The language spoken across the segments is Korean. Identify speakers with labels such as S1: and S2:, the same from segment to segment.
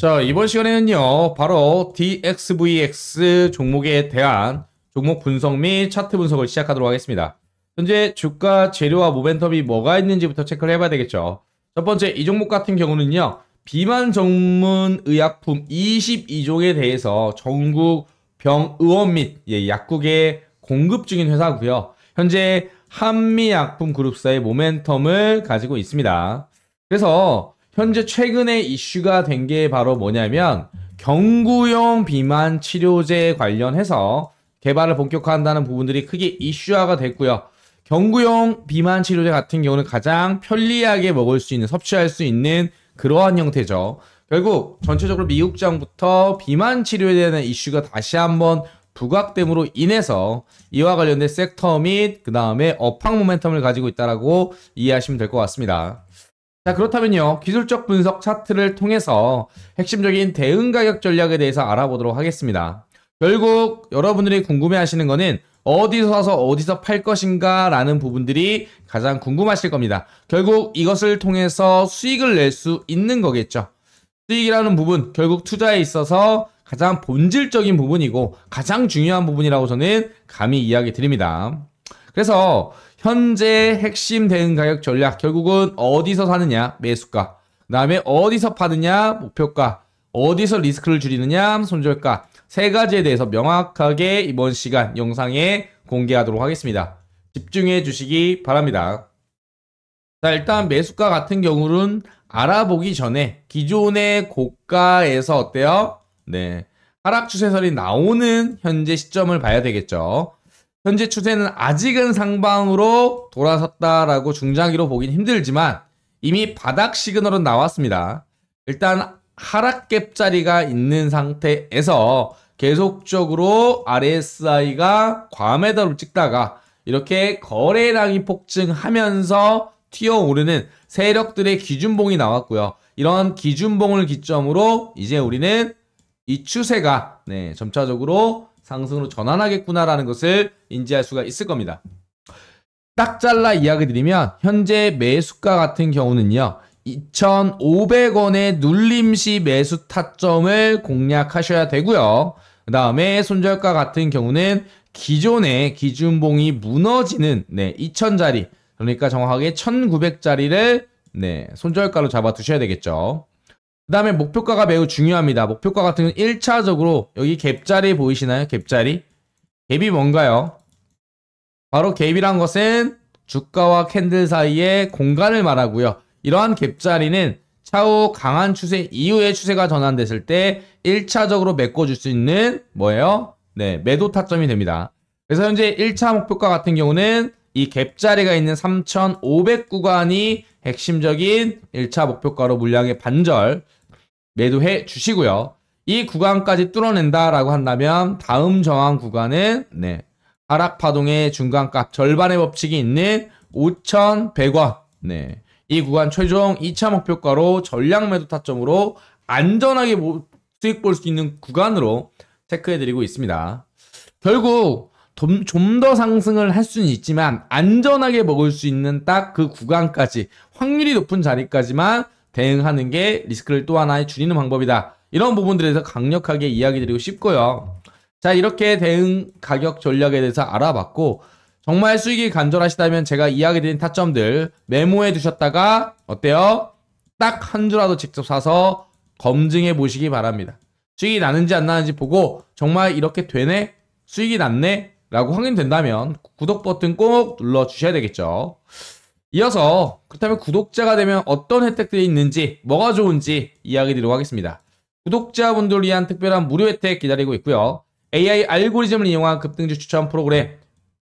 S1: 자, 이번 시간에는요, 바로 DXVX 종목에 대한 종목 분석 및 차트 분석을 시작하도록 하겠습니다. 현재 주가 재료와 모멘텀이 뭐가 있는지부터 체크를 해봐야 되겠죠. 첫 번째, 이 종목 같은 경우는요, 비만 전문 의약품 22종에 대해서 전국 병의원 및 예, 약국에 공급 중인 회사고요. 현재 한미약품그룹사의 모멘텀을 가지고 있습니다. 그래서 현재 최근에 이슈가 된 게 바로 뭐냐면 경구용 비만 치료제 관련해서 개발을 본격화한다는 부분들이 크게 이슈화가 됐고요. 경구용 비만 치료제 같은 경우는 가장 편리하게 먹을 수 있는 섭취할 수 있는 그러한 형태죠. 결국 전체적으로 미국 장부터 비만 치료에 대한 이슈가 다시 한번 부각됨으로 인해서 이와 관련된 섹터 및 그 다음에 업황 모멘텀을 가지고 있다라고 이해하시면 될 것 같습니다. 자, 그렇다면요. 기술적 분석 차트를 통해서 핵심적인 대응 가격 전략에 대해서 알아보도록 하겠습니다. 결국 여러분들이 궁금해 하시는 거는 어디서 사서 어디서 팔 것인가 라는 부분들이 가장 궁금하실 겁니다. 결국 이것을 통해서 수익을 낼 수 있는 거겠죠. 수익이라는 부분, 결국 투자에 있어서 가장 본질적인 부분이고 가장 중요한 부분이라고 저는 감히 이야기 드립니다. 그래서 현재 핵심 대응 가격 전략 결국은 어디서 사느냐 매수가 그 다음에 어디서 파느냐 목표가 어디서 리스크를 줄이느냐 손절가 세 가지에 대해서 명확하게 이번 시간 영상에 공개하도록 하겠습니다. 집중해 주시기 바랍니다. 자 일단 매수가 같은 경우는 알아보기 전에 기존의 고가에서 어때요? 네 하락 추세설이 나오는 현재 시점을 봐야 되겠죠. 현재 추세는 아직은 상방으로 돌아섰다라고 중장기로 보긴 힘들지만 이미 바닥 시그널은 나왔습니다. 일단 하락갭 자리가 있는 상태에서 계속적으로 RSI가 과메달을 찍다가 이렇게 거래량이 폭증하면서 튀어오르는 세력들의 기준봉이 나왔고요. 이런 기준봉을 기점으로 이제 우리는 이 추세가 네, 점차적으로 상승으로 전환하겠구나라는 것을 인지할 수가 있을 겁니다. 딱 잘라 이야기 드리면 현재 매수가 같은 경우는요. 2,500원의 눌림시 매수 타점을 공략하셔야 되고요. 그 다음에 손절가 같은 경우는 기존의 기준봉이 무너지는 네, 2,000자리 그러니까 정확하게 1,900자리를 네, 손절가로 잡아 두셔야 되겠죠. 그 다음에 목표가가 매우 중요합니다. 목표가 같은 경우는 1차적으로 여기 갭자리 보이시나요? 갭자리? 갭이 뭔가요? 바로 갭이란 것은 주가와 캔들 사이의 공간을 말하고요. 이러한 갭자리는 차후 강한 추세 이후의 추세가 전환됐을 때 1차적으로 메꿔줄 수 있는 뭐예요? 네, 매도 타점이 됩니다. 그래서 현재 1차 목표가 같은 경우는 이 갭자리가 있는 3,500 구간이 핵심적인 1차 목표가로 물량의 반절 매도해 주시고요. 이 구간까지 뚫어낸다라고 한다면 다음 저항 구간은 네, 하락 파동의 중간값 절반의 법칙이 있는 5,100원. 네. 이 구간 최종 2차 목표가로 전량 매도 타점으로 안전하게 수익 볼 수 있는 구간으로 체크해 드리고 있습니다. 결국 좀 더 상승을 할 수는 있지만 안전하게 먹을 수 있는 딱 그 구간까지 확률이 높은 자리까지만 대응하는 게 리스크를 또 하나의 줄이는 방법이다. 이런 부분들에 대해서 강력하게 이야기 드리고 싶고요. 자, 이렇게 대응 가격 전략에 대해서 알아봤고, 정말 수익이 간절하시다면 제가 이야기 드린 타점들 메모해 두셨다가, 어때요? 딱 한 주라도 직접 사서 검증해 보시기 바랍니다. 수익이 나는지 안 나는지 보고, 정말 이렇게 되네? 수익이 났네? 라고 확인된다면 구독 버튼 꼭 눌러 주셔야 되겠죠. 이어서 그렇다면 구독자가 되면 어떤 혜택들이 있는지 뭐가 좋은지 이야기 드리도록 하겠습니다. 구독자분들 위한 특별한 무료 혜택 기다리고 있고요. AI 알고리즘을 이용한 급등주 추천 프로그램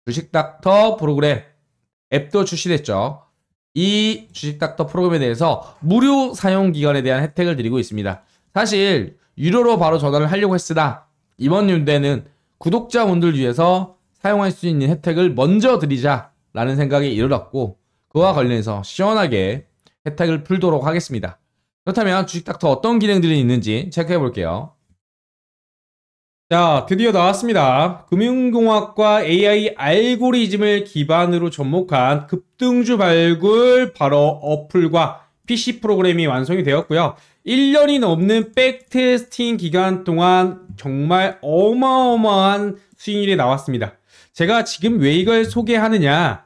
S1: 주식닥터 프로그램 앱도 출시됐죠. 이 주식닥터 프로그램에 대해서 무료 사용 기간에 대한 혜택을 드리고 있습니다. 사실 유료로 바로 전환을 하려고 했으나 이번 연대는 구독자분들 위해서 사용할 수 있는 혜택을 먼저 드리자라는 생각이 이르렀고 그와 관련해서 시원하게 혜택을 풀도록 하겠습니다. 그렇다면 주식닥터 어떤 기능들이 있는지 체크해 볼게요. 자, 드디어 나왔습니다. 금융공학과 AI 알고리즘을 기반으로 접목한 급등주 발굴 바로 어플과 PC 프로그램이 완성이 되었고요. 1년이 넘는 백테스팅 기간 동안 정말 어마어마한 수익률이 나왔습니다. 제가 지금 왜 이걸 소개하느냐?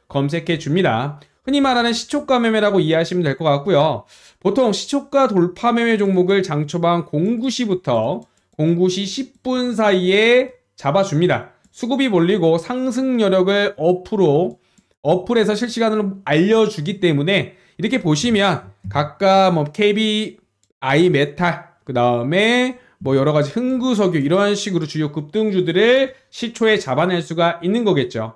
S1: 검색해 줍니다. 흔히 말하는 시초가 매매라고 이해하시면 될 것 같고요. 보통 시초가 돌파 매매 종목을 장 초반 09시부터 09시 10분 사이에 잡아줍니다. 수급이 몰리고 상승 여력을 어프로 어플에서 실시간으로 알려주기 때문에 이렇게 보시면 각각 뭐 KBI 메탈 그 다음에 뭐 여러 가지 흥구석유 이런 식으로 주요 급등주들을 시초에 잡아낼 수가 있는 거겠죠.